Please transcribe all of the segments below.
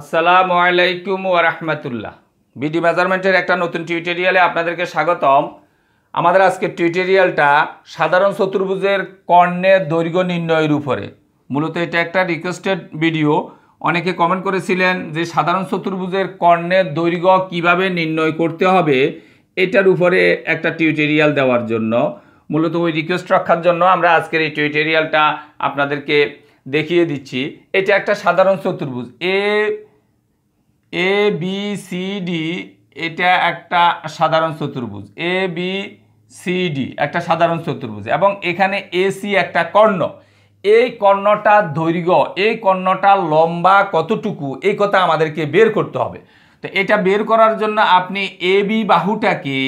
আসসালামু আলাইকুম রাহমাতুল্লাহ বিডি মেজারমেন্টের একটা নতুন টিউটোরিয়ালে আপনাদেরকে স্বাগতম আমাদের আজকে টিউটোরিয়ালটা সাধারণ চতুর্ভুজের কর্ণের দৈর্ঘ্য নির্ণয়ের উপরে মূলত এটা একটা রিকোয়েস্টেড ভিডিও অনেকে কমেন্ট করেছিলেন যে সাধারণ চতুর্ভুজের কর্ণের দৈর্ঘ্য কিভাবে নির্ণয় করতে হবে এটার উপরে একটা টিউটোরিয়াল দেওয়ার জন্য মূলত ওই রিকোয়েস্ট রাখার জন্য আমরা আজকের এই টিউটোরিয়ালটা আপনাদেরকে দেখিয়ে দিচ্ছি এটা একটা সাধারণ চতুর্ভুজ A A B C D এটা একটা সাধারণ চতুর্ভুজ এ বি সি ডি একটা সাধারণ চতুর্ভুজ এবং এখানে এসি একটা কর্ণ এই কর্ণটার দৈর্ঘ্য এই কর্ণটার লম্বা কতটুকু এই কথা আমাদেরকে বের করতে হবে তো এটা বের করার জন্য আপনি এ বি বাহুটাকে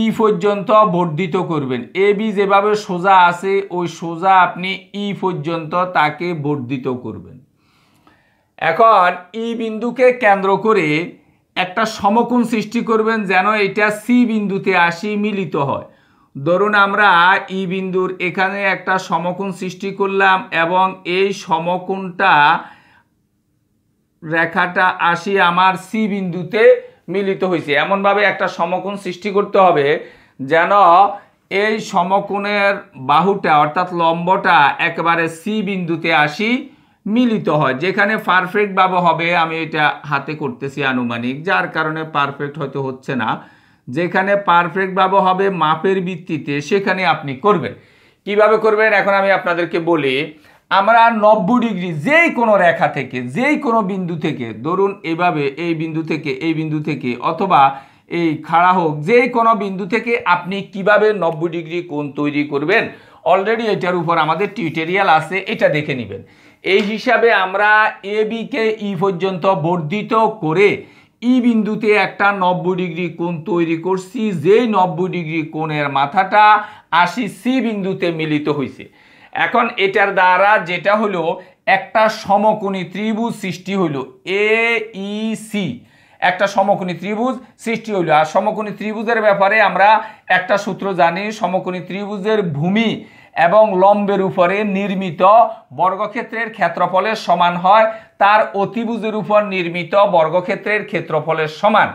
ই e পর্যন্ত বর্ধিত করবেন এ বি যেভাবে সোজা আছে ওই সোজা আপনি ই e পর্যন্ত তাকে বর্ধিত করবেন এখন ই বিন্দুকে কেন্দ্র করে একটা সমকোণ সৃষ্টি করবেন যেন এটা সি বিন্দুতে আসি মিলিত হয় ধরুন আমরা ই বিন্দুর এখানে একটা সমকোণ সৃষ্টি করলাম এবং এই সমকোণটা রেখাটা আসি আমার সি বিন্দুতে মিলিত হয়েছে এমনভাবে একটা সমকোণ সৃষ্টি করতে হবে যেন এই সমকোণের বাহুটা অর্থাৎ লম্বটা একেবারে সি বিন্দুতে আসি মিলিত হয় যেখানে পারফেক্টভাবে হবে আমি এটা হাতে করতেছি আনুমানিক যার কারণে পারফেক্ট হয়তো হচ্ছে না যেখানে পারফেক্টভাবে হবে মাপের ভিত্তিতে সেখানে আপনি করবেন কিভাবে করবেন এখন আমি আপনাদেরকে বলি আমরা নব্বই ডিগ্রি যেই কোনো রেখা থেকে যেই কোনো বিন্দু থেকে ধরুন এভাবে এই বিন্দু থেকে এই বিন্দু থেকে অথবা এই খাড়া হোক যেই কোনো বিন্দু থেকে আপনি কিভাবে নব্বই ডিগ্রি কোন তৈরি করবেন অলরেডি এটার উপর আমাদের টিউটোরিয়াল আছে এটা দেখে নেবেন এই হিসাবে আমরা এ বিকে ই পর্যন্ত বর্ধিত করে ই বিন্দুতে একটা নব্বই ডিগ্রি কোণ তৈরি করছি যেই নব্বই ডিগ্রি কোণের মাথাটা আশি সি বিন্দুতে মিলিত হয়েছে এখন এটার দ্বারা যেটা হলো একটা সমকোণী ত্রিভুজ সৃষ্টি হলো এ ই সি একটা সমকোণী ত্রিভুজ সৃষ্টি হইল আর সমকোণী ত্রিভুজের ব্যাপারে আমরা একটা সূত্র জানি সমকোণী ত্রিভুজের ভূমি এবং লম্বের উপরে নির্মিত বর্গক্ষেত্রের ক্ষেত্রফলের সমান হয় তার অতিভুজের উপর নির্মিত বর্গক্ষেত্রের ক্ষেত্রফলের সমান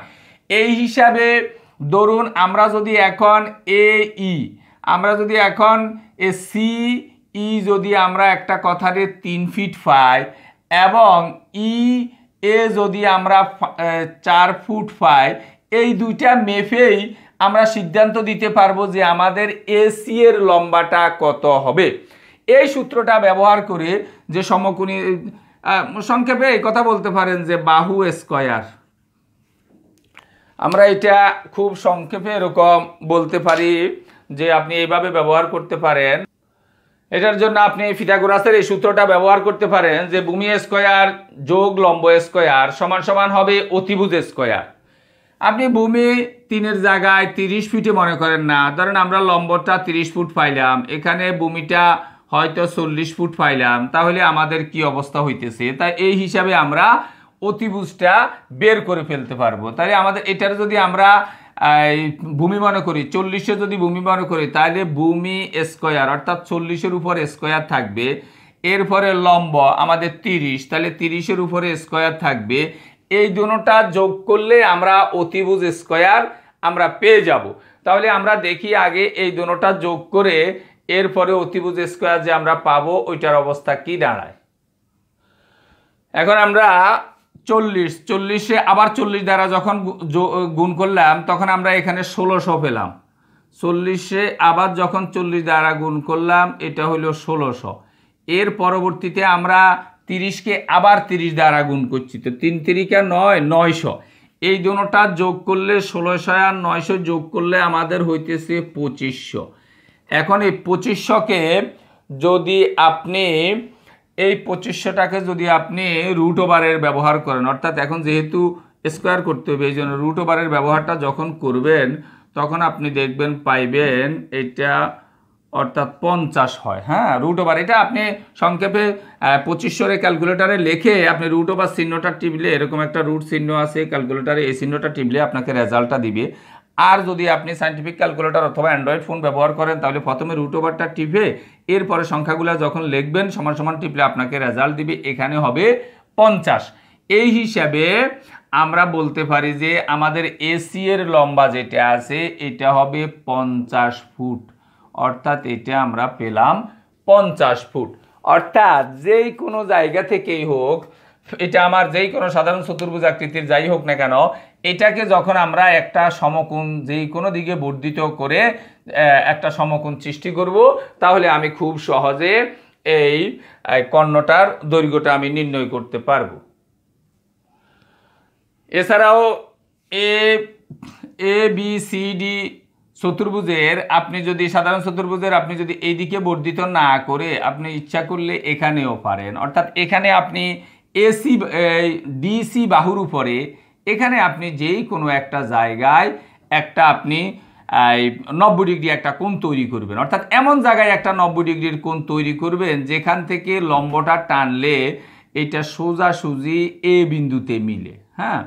এই হিসাবে ধরুন আমরা যদি এখন এ ই e, আমরা যদি এখন এ সি ই e যদি আমরা একটা কথারে তিন ফিট পাই এবং ই e এ যদি আমরা চার ফুট পাই এই দুইটা মেপেই আমরা সিদ্ধান্ত দিতে পারবো যে আমাদের এসি এর লম্বাটা কত হবে এই সূত্রটা ব্যবহার করে যে সমকোণী সংক্ষেপে এই কথা বলতে পারেন যে বাহু স্কোয়ার আমরা এটা খুব সংক্ষেপে এরকম বলতে পারি যে আপনি এইভাবে ব্যবহার করতে পারেন এটার জন্য আপনি ফিটাগোরাসের এই সূত্রটা ব্যবহার করতে পারেন যে ভূমি স্কোয়ার যোগ লম্ব স্কোয়ার সমান সমান হবে অতিভুজ স্কোয়ার আপনি বমি তিনের জায়গায় তিরিশ ফিটে মনে করেন না ধরেন আমরা লম্বটা তিরিশ ফুট পাইলাম এখানে বমিটা হয়তো চল্লিশ ফুট পাইলাম তাহলে আমাদের কি অবস্থা হইতেছে তাই এই হিসাবে আমরা অতিভুজটা বের করে ফেলতে পারবো তাহলে আমাদের এটার যদি আমরা ভূমি মনে করি চল্লিশে যদি ভূমি মনে করি তাহলে ভূমি স্কোয়ার অর্থাৎ চল্লিশের উপর স্কোয়ার থাকবে এরপরে লম্ব আমাদের তিরিশ তাহলে তিরিশের উপরে স্কোয়ার থাকবে এই দুটা যোগ করলে আমরা অতিভুজ স্কোয়ার আমরা পেয়ে যাব তাহলে আমরা দেখি আগে এই দুটা যোগ করে এরপরে অতিভুজ স্কোয়ার যে আমরা পাবো ওইটার অবস্থা কি দাঁড়ায় এখন আমরা চল্লিশ চল্লিশে আবার চল্লিশ দ্বারা যখন গুণ করলাম তখন আমরা এখানে ষোলোশো পেলাম চল্লিশে আবার যখন চল্লিশ দ্বারা গুণ করলাম এটা হলো ষোলোশো এর পরবর্তীতে আমরা তিরিশকে আবার তিরিশ দ্বারা গুণ করছি তো তিন তিরিকা নয় নয়শো এই দুটা যোগ করলে ষোলোশো আর নয়শো যোগ করলে আমাদের হইতেছে পঁচিশশো এখন এই পঁচিশশোকে যদি আপনি এই পঁচিশশোটাকে যদি আপনি রুট ওভারের ব্যবহার করেন অর্থাৎ এখন যেহেতু স্কোয়ার করতে হবে এই জন্য রুট ওভারের ব্যবহারটা যখন করবেন তখন আপনি দেখবেন পাইবেন এটা অর্থাৎ পঞ্চাশ হয় হ্যাঁ রুট ওভার এটা আপনি সংক্ষেপে পঁচিশশোরে ক্যালকুলেটারে লেখে আপনি রুট ওভার চিহ্নটা টিপলে এরকম একটা রুট চিহ্ন আছে ক্যালকুলেটারে এই চিহ্নটা টিপলে আপনাকে রেজাল্টটা দিবে আর যদি আপনি সাইন্টিফিক ক্যালকুলেটার অথবা অ্যান্ড্রয়েড ফোন ব্যবহার করেন তাহলে প্রথমে রুট ওভারটা টিপে এরপরে সংখ্যাগুলো যখন লিখবেন সমান সমান টিপলে আপনাকে রেজাল্ট দিবে এখানে হবে পঞ্চাশ এই হিসাবে আমরা বলতে পারি যে আমাদের এসি এর লম্বা যেটা আছে এটা হবে পঞ্চাশ ফুট অর্থাৎ এটা আমরা পেলাম পঞ্চাশ ফুট অর্থাৎ যেই কোনো জায়গা থেকেই হোক এটা আমার যেই কোনো সাধারণ চতুর্ভুজ আকৃতির যাই হোক না কেন এটাকে যখন আমরা একটা সমকোণ যেই কোনো দিকে বর্ধিত করে একটা সমকোণ সৃষ্টি করব তাহলে আমি খুব সহজে এই কর্ণটার দৈর্ঘ্যটা আমি নির্ণয় করতে পারব এছাড়াও A A B C D চতুর্ভুজের আপনি যদি সাধারণ চতুর্ভুজের আপনি যদি এইদিকে বর্ধিত না করে আপনি ইচ্ছা করলে এখানেও পারেন অর্থাৎ এখানে আপনি এসি ডিসি বাহুর উপরে এখানে আপনি যেই কোনো একটা জায়গায় একটা আপনি নব্বই ডিগ্রি একটা কোণ তৈরি করবেন অর্থাৎ এমন জায়গায় একটা নব্বই ডিগ্রির কোণ তৈরি করবেন যেখান থেকে লম্বটা টানলে এটা সোজাসুজি এ বিন্দুতে মিলে হ্যাঁ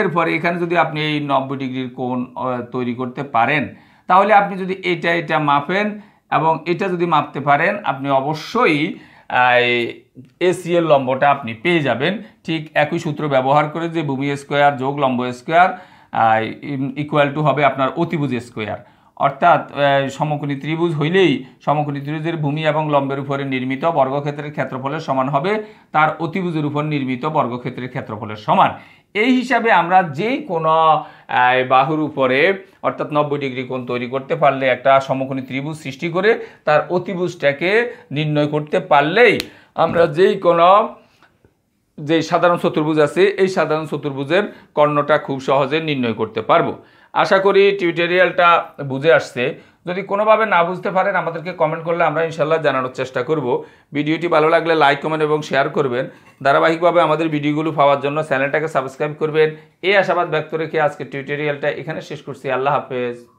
এরপরে এখানে যদি আপনি এই নব্বই ডিগ্রির কোণ তৈরি করতে পারেন তাহলে আপনি যদি এটা এটা মাপেন এবং এটা যদি মাপতে পারেন আপনি অবশ্যই এসিএল লম্বটা আপনি পেয়ে যাবেন ঠিক একই সূত্র ব্যবহার করে যে ভূমি স্কোয়ার যোগ লম্ব স্কোয়ার ইকুয়াল টু হবে আপনার অতিভুজ স্কোয়ার অর্থাৎ সমকোণী ত্রিভুজ হইলেই সমকোণী ত্রিভুজের ভূমি এবং লম্বের উপরে নির্মিত বর্গক্ষেত্রের ক্ষেত্রফলের সমান হবে তার অতিভুজের উপর নির্মিত বর্গক্ষেত্রের ক্ষেত্রফলের সমান এই হিসাবে আমরা যে কোনো বাহুর উপরে অর্থাৎ নব্বই ডিগ্রি কোণ তৈরি করতে পারলে একটা সমকোণী ত্রিভুজ সৃষ্টি করে তার অতিভুজটাকে নির্ণয় করতে পারলেই আমরা যেই কোনো যে সাধারণ চতুর্ভুজ আছে এই সাধারণ চতুর্ভুজের কর্ণটা খুব সহজে নির্ণয় করতে পারবো আশা করি টিউটোরিয়ালটা বুঝে আসছে যদি কোনোভাবে না বুঝতে পারেন আমাদেরকে কমেন্ট করলে আমরা ইনশাল্লাহ জানানোর চেষ্টা করব ভিডিওটি ভালো লাগলে লাইক কমেন্ট এবং শেয়ার করবেন ধারাবাহিকভাবে আমাদের ভিডিওগুলো পাওয়ার জন্য চ্যানেলটাকে সাবস্ক্রাইব করবেন এই আশাবাদ ব্যক্ত রেখে আজকে টিউটোরিয়ালটা এখানে শেষ করছি আল্লাহ হাফেজ